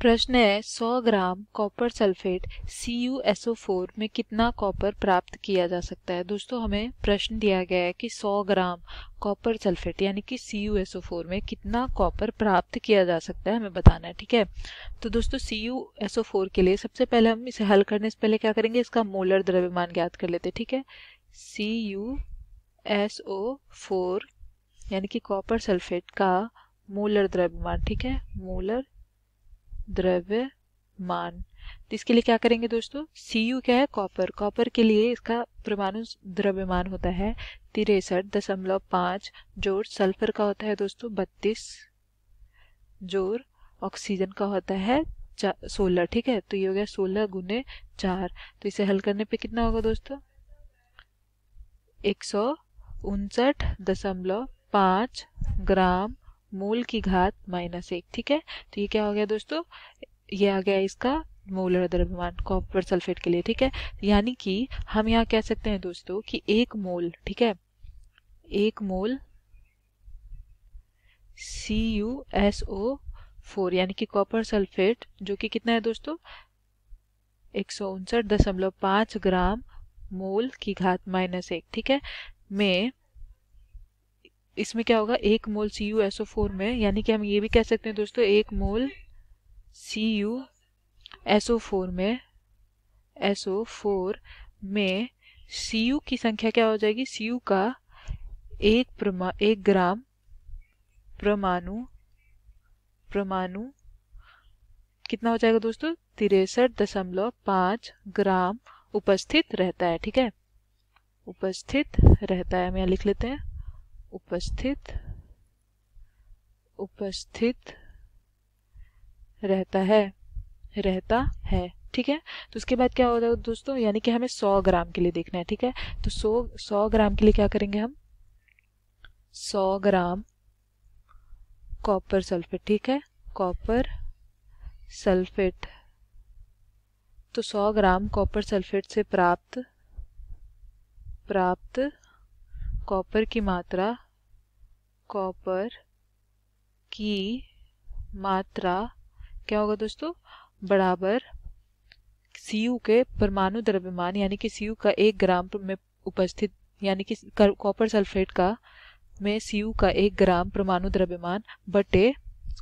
प्रश्न है 100 gram copper sulphate CuSO4 में कितना कॉपर प्राप्त किया जा सकता है दोस्तों हमें प्रश्न दिया गया है कि 100 ग्राम कॉपर सल्फेट यानी कि CuSO4 में कितना कॉपर प्राप्त किया जा सकता है हमें बताना है ठीक है तो दोस्तों CuSO4 के लिए सबसे पहले हम इसे हल करने से पहले क्या करेंगे इसका मोलर द्रव्यमान ज्ञात कर लेते हैं ठीक है फोर यानी कि कॉपर सल्फेट का मोलर द्रव्यमान ठीक है मोलर द्रव्यमान तो इसके लिए क्या करेंगे दोस्तों सी यू क्या है कॉपर कॉपर के लिए इसका परमाणु द्रव्यमान होता है तिरसठ दशमलव पाँच जोर सल्फर का होता है दोस्तों बत्तीस जोर ऑक्सीजन का होता है सोलह ठीक है तो ये हो गया सोलह गुने चार तो इसे हल करने पे कितना होगा दोस्तों एक सौ उनसठ दशमलव पाँच ग्राम मूल की घात माइनस एक ठीक है तो ये क्या हो गया दोस्तों ये आ गया इसका मोलर द्रव्यमान कॉपर सल्फेट के लिए ठीक है यानी कि हम यहाँ कह सकते हैं दोस्तों कि एक मोल ठीक है एक mole C U S O four यानी कि कॉपर सल्फेट जो कि कितना है दोस्तों एक सौ उनसठ दशमलव पाँच ग्राम मोल की घात माइनस एक ठीक है में इसमें क्या होगा एक mole C U S O four में यानी कि हम ये भी कह सकते हैं दोस्तों एक mole C U S O four में एस ओ फोर में सी यू की संख्या क्या हो जाएगी सी यू का एक प्रमा एक ग्राम परमाणु परमाणु कितना हो जाएगा दोस्तों तिरसठ दशमलव पाँच ग्राम उपस्थित रहता है ठीक है उपस्थित रहता है हम यहाँ लिख लेते हैं उपस्थित उपस्थित रहता है रहता है ठीक है तो उसके बाद क्या होता है दोस्तों यानी कि हमें सौ ग्राम के लिए देखना है ठीक है तो सौ सौ ग्राम के लिए क्या करेंगे हम सौ ग्राम कॉपर सल्फेट ठीक है कॉपर सल्फेट तो 100 ग्राम कॉपर सल्फेट से प्राप्त प्राप्त कॉपर की मात्रा कॉपर की मात्रा क्या होगा दोस्तों बराबर सीयू के परमाणु द्रव्यमान यानी कि सीयू का एक ग्राम में उपस्थित यानी कि कॉपर सल्फेट का में सीयू का एक ग्राम परमाणु द्रव्यमान बटे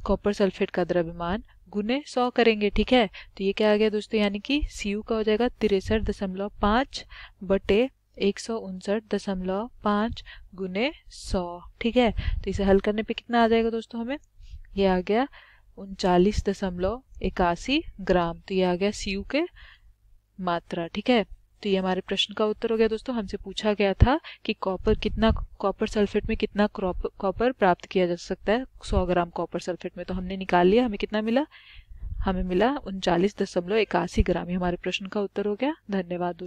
कॉपर सल्फेट का द्रव्यमान गुने सौ करेंगे ठीक है तो ये क्या आ गया दोस्तों यानी कि सीयू का हो जाएगा तिरसठ दशमलव पाँच बटे एक सौ उनसठ दशमलव पाँच गुने सौ ठीक है तो इसे हल करने पे कितना आ जाएगा दोस्तों हमें ये आ गया उनचालीस दशमलव इक्यासी ग्राम तो ये आ गया सी के मात्रा ठीक है तो ये हमारे प्रश्न का उत्तर हो गया दोस्तों हमसे पूछा गया था कि कॉपर कितना कॉपर सल्फेट में कितना कॉपर प्राप्त किया जा सकता है 100 ग्राम कॉपर सल्फेट में तो हमने निकाल लिया हमें कितना मिला हमें मिला उनचालीस दशमलव इक्यासी ग्राम ये हमारे प्रश्न का उत्तर हो गया धन्यवाद